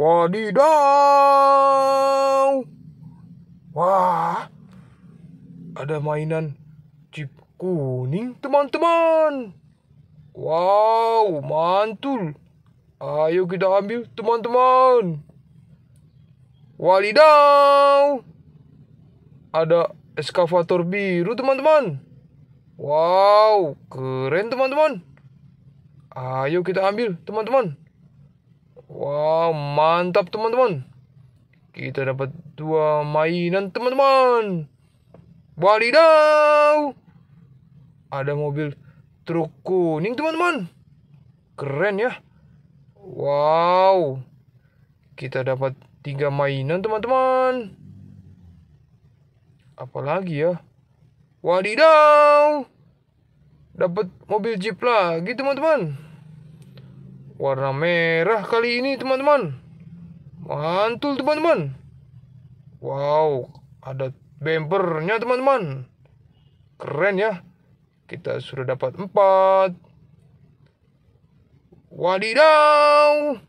Wadidaw. Wah, ada mainan chip kuning teman-teman. Wow, mantul. Ayo kita ambil teman-teman. Wadidaw. Ada eskavator biru teman-teman. Wow, keren teman-teman. Ayo kita ambil teman-teman. Wow, mantap teman-teman. Kita dapat dua mainan teman-teman. Wadidaw. Ada mobil truk kuning teman-teman. Keren ya. Wow. Kita dapat tiga mainan teman-teman. Apalagi ya. Wadidaw. Dapat mobil jeep lagi teman-teman warna merah kali ini teman-teman mantul teman-teman wow ada bempernya teman-teman keren ya kita sudah dapat empat wadidaw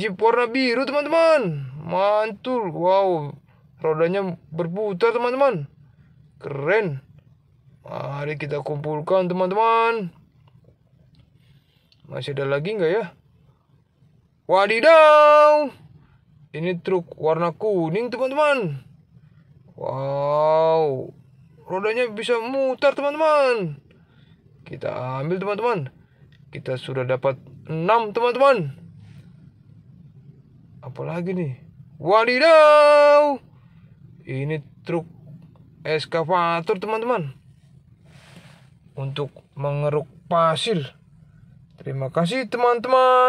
jeep warna biru teman-teman mantul wow rodanya berputar teman-teman keren mari kita kumpulkan teman-teman masih ada lagi nggak ya? Wadidaw! Ini truk warna kuning teman-teman. Wow, rodanya bisa mutar teman-teman. Kita ambil teman-teman. Kita sudah dapat 6 teman-teman. Apalagi nih? Wadidaw! Ini truk eskavator teman-teman. Untuk mengeruk pasir. Terima kasih teman-teman.